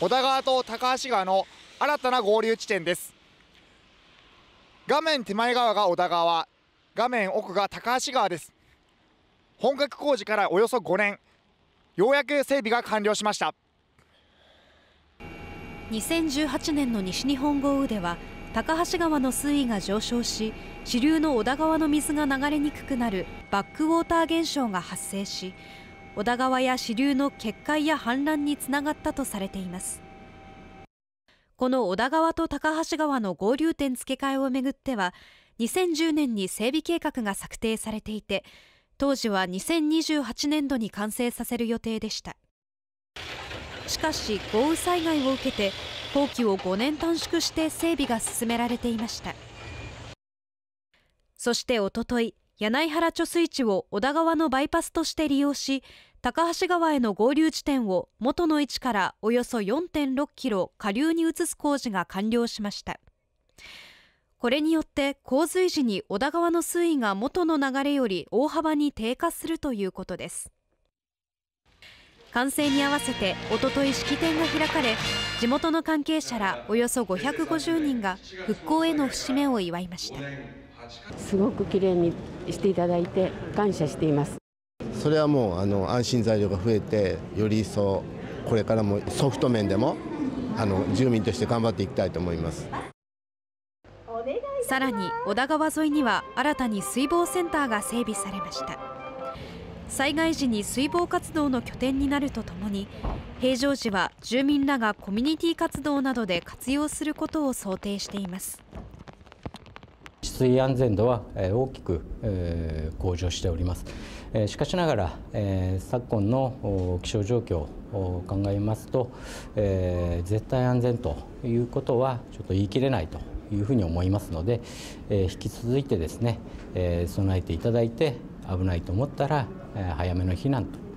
小田川と高橋川の新たな合流地点です画面手前側が小田川画面奥が高橋川です本格工事からおよそ5年ようやく整備が完了しました2018年の西日本豪雨では高橋川の水位が上昇し支流の小田川の水が流れにくくなるバックウォーター現象が発生し小田川や支流の決壊や氾濫につながったとされていますこの小田川と高橋川の合流点付け替えをめぐっては2010年に整備計画が策定されていて当時は2028年度に完成させる予定でしたしかし豪雨災害を受けて工期を5年短縮して整備が進められていましたそしておととい柳原貯水池を小田川のバイパスとして利用し高橋川への合流地点を元の位置からおよそ4.6キロ下流に移す工事が完了しましたこれによって洪水時に小田川の水位が元の流れより大幅に低下するということです完成に合わせておととい式典が開かれ地元の関係者らおよそ550人が復興への節目を祝いましたすごくきれいにしていただいて感謝していますそれはもうあの安心材料が増えてより一層これからもソフト面でもあの住民として頑張っていきたいと思いますさらに小田川沿いには新たに水防センターが整備されました災害時に水防活動の拠点になるとともに平常時は住民らがコミュニティ活動などで活用することを想定しています水位安全度は大きく向上しております。しかしながら昨今の気象状況を考えますと絶対安全ということはちょっと言い切れないというふうに思いますので引き続いてですね備えていただいて危ないと思ったら早めの避難と